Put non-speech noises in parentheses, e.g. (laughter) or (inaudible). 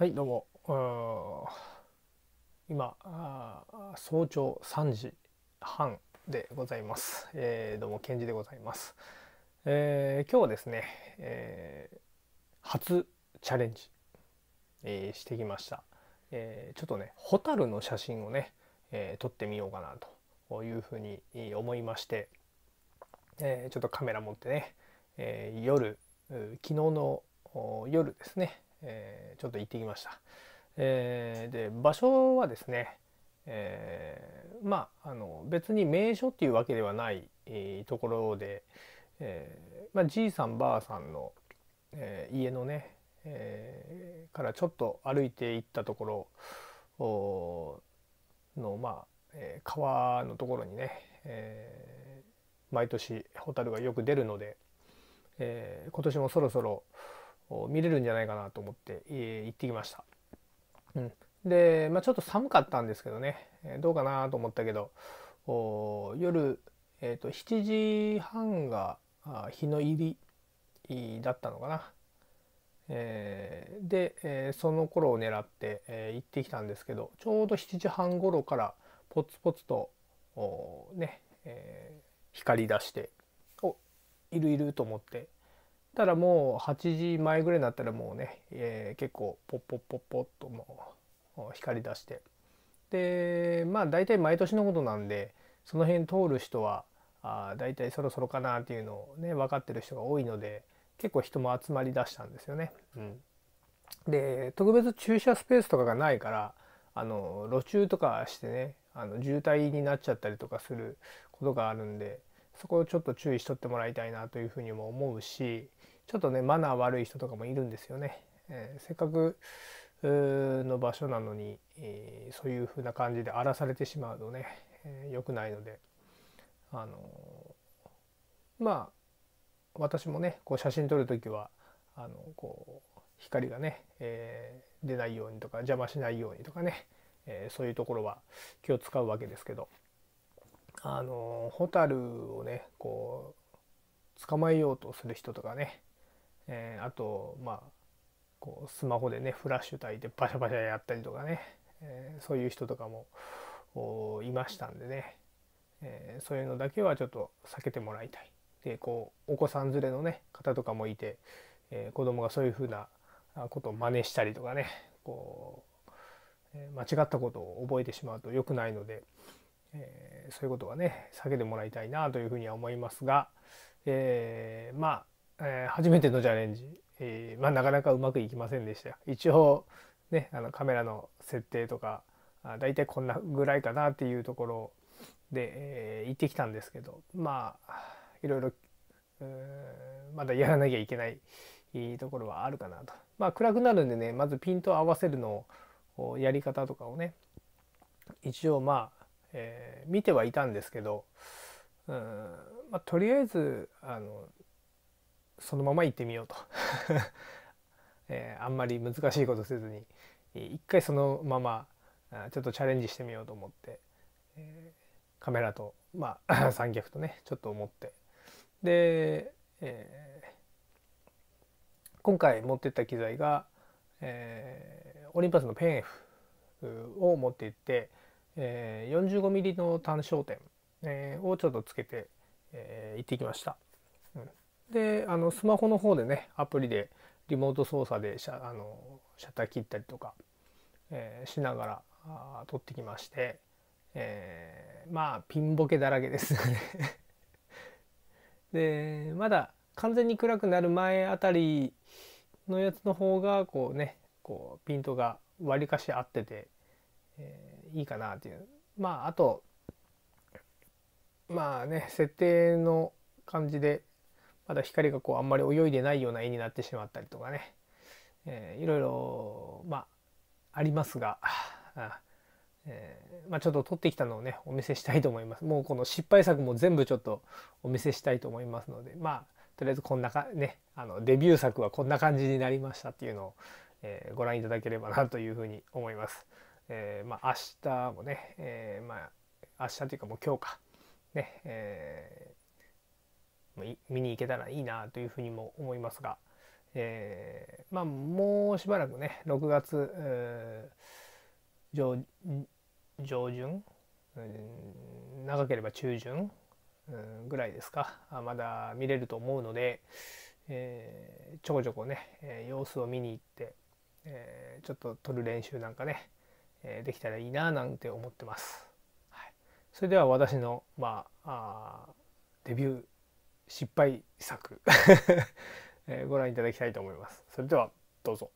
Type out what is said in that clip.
はいどうも今早朝3時半でございます、えー、どうもケンジでございます、えー、今日はですね、えー、初チャレンジ、えしてきました、えちょっとねホタルの写真をね、え撮ってみようかなというふうに思いまして、えちょっとカメラ持ってね、え夜昨日の夜ですねえー、ちょっと行ってきました。えー、で場所はですね、えー、まああの別に名所っていうわけではない、えー、ところで、えーまあ、じいさんばあさんの、えー、家のね、えー、からちょっと歩いて行ったところのまあ、えー、川のところにね、えー、毎年ホタルがよく出るので、えー、今年もそろそろ見れるんじゃないかなと思って行ってきました。うん、で、まあ、ちょっと寒かったんですけどねどうかなと思ったけど夜、えーと、7時半が日の入りだったのかな。えー、で、えー、その頃を狙って、えー、行ってきたんですけどちょうど7時半頃からポツポツとね、え光り出しておいるいると思って、たらもう8時前ぐらいになったらもうね、えー、結構ポッポッポッポッともう光り出してでまあ大体毎年のことなんでその辺通る人はあ大体そろそろかなっていうのをね分かってる人が多いので結構人も集まりだしたんですよね。うん、で特別駐車スペースとかがないからあの路中とかしてねあの渋滞になっちゃったりとかすることがあるんでそこをちょっと注意しとってもらいたいなというふうにも思うしちょっとねマナー悪い人とかもいるんですよね。えー、せっかくの場所なのに、えー、そういう風な感じで荒らされてしまうとね良、えー、くないので、あのー、まあ私もねこう写真撮る時はあのこう光がね、えー、出ないようにとか邪魔しないようにとかね、えー、そういうところは気を使うわけですけどあのホタルをねこう捕まえようとする人とかね、えー、あとまあこうスマホでねフラッシュ焚いてパシャパシャやったりとかね、えー、そういう人とかもいましたんでね、えー、そういうのだけはちょっと避けてもらいたい。でこうお子さん連れのね方とかもいて、えー、子供がそういうふうなことを真似したりとかねこう、え間違ったことを覚えてしまうと良くないので、えそういうことはね避けてもらいたいなというふうには思いますが、えまあえー、初めてのチャレンジ、えー、まあ、なかなかうまくいきませんでした一応ねあのカメラの設定とかあ大体こんなぐらいかなっていうところで、えー、行ってきたんですけどまあいろいろまだやらなきゃいけないところはあるかなと。まあ暗くなるんでねまずピントを合わせるのをやり方とかをね一応まあ、えー、見てはいたんですけどうん、まあ、とりあえずあのそのまま行ってみようと、(laughs) えー、あんまり難しいことせずに一回そのままちょっとチャレンジしてみようと思って、えー、カメラと、まあ、(laughs) 三脚とねちょっと思ってで、えー、今回持ってった機材が、えー、オリンパスのペン F を持っていって、えー、45mm の単焦点、えー、をちょっとつけて、えー、行ってきました。うんであのスマホの方でねアプリでリモート操作でシャあのシャッター切ったりとか、えー、しながらあ撮ってきまして、えー、まあピンボケだらけですよね (laughs) でまだ完全に暗くなる前あたりのやつの方がこうねこうピントがわりかし合ってて、えー、いいかなっていうまああとまあね設定の感じでまだ光がこうあんまり泳いでないような絵になってしまったりとかね、えー、いろいろまあありますが、えー、まあ、ちょっと撮ってきたのをねお見せしたいと思いますもうこの失敗作も全部ちょっとお見せしたいと思いますのでまあとりあえずこんなかねあのデビュー作はこんな感じになりましたっていうのを、えー、ご覧いただければなというふうに思います。えー、まあ明日もね、えー、まあ明日というかもう今日かね、え見に行けたらいいなというふうにも思いますが、えー、まあ、もうしばらくね6月、えー、上旬、うん、長ければ中旬、うん、ぐらいですかまだ見れると思うので、えー、ちょこちょこね、え様子を見に行って、えちょっと撮る練習なんかね、えできたらいいななんて思ってます。はい、それでは私の、まあ、あデビュー失敗作 (laughs) ご覧いただきたいと思います。それではどうぞ。